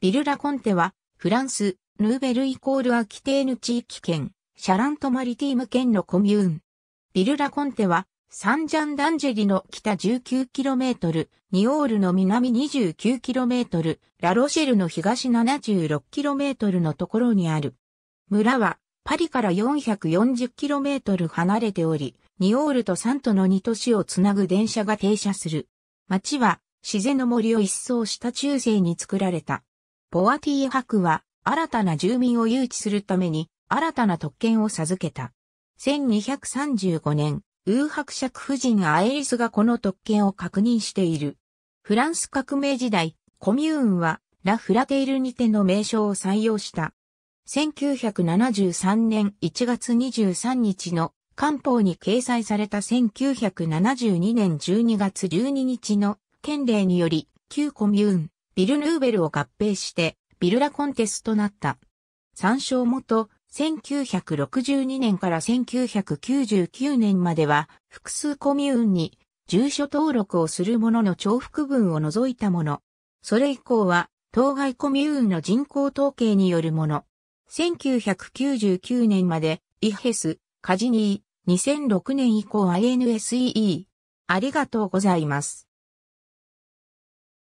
ビル・ラ・コンテは、フランス、ヌーベルイコールアキテーヌ地域圏、シャラント・マリティーム圏のコミューン。ビル・ラ・コンテは、サンジャン・ダンジェリの北 19km、ニオールの南 29km、ラロシェルの東 76km のところにある。村は、パリから 440km 離れており、ニオールとサントの2都市をつなぐ電車が停車する。町は、自然の森を一掃した中世に作られたポアティ博は新たな住民を誘致するために新たな特権を授けた。1235年、ウーハクシャク夫人アエリスがこの特権を確認している。フランス革命時代、コミューンはラ・フラテイルにての名称を採用した。1973年1月23日の官報に掲載された1972年12月12日の県令により、旧コミューン、ビルヌーベルを合併して、ビルラコンテスとなった。参照元、1962年から1999年までは、複数コミューンに、住所登録をする者の重複分を除いたもの。それ以降は、当該コミューンの人口統計によるもの。1999年まで、イヘス、カジニー、2006年以降 INSEE。ありがとうございます。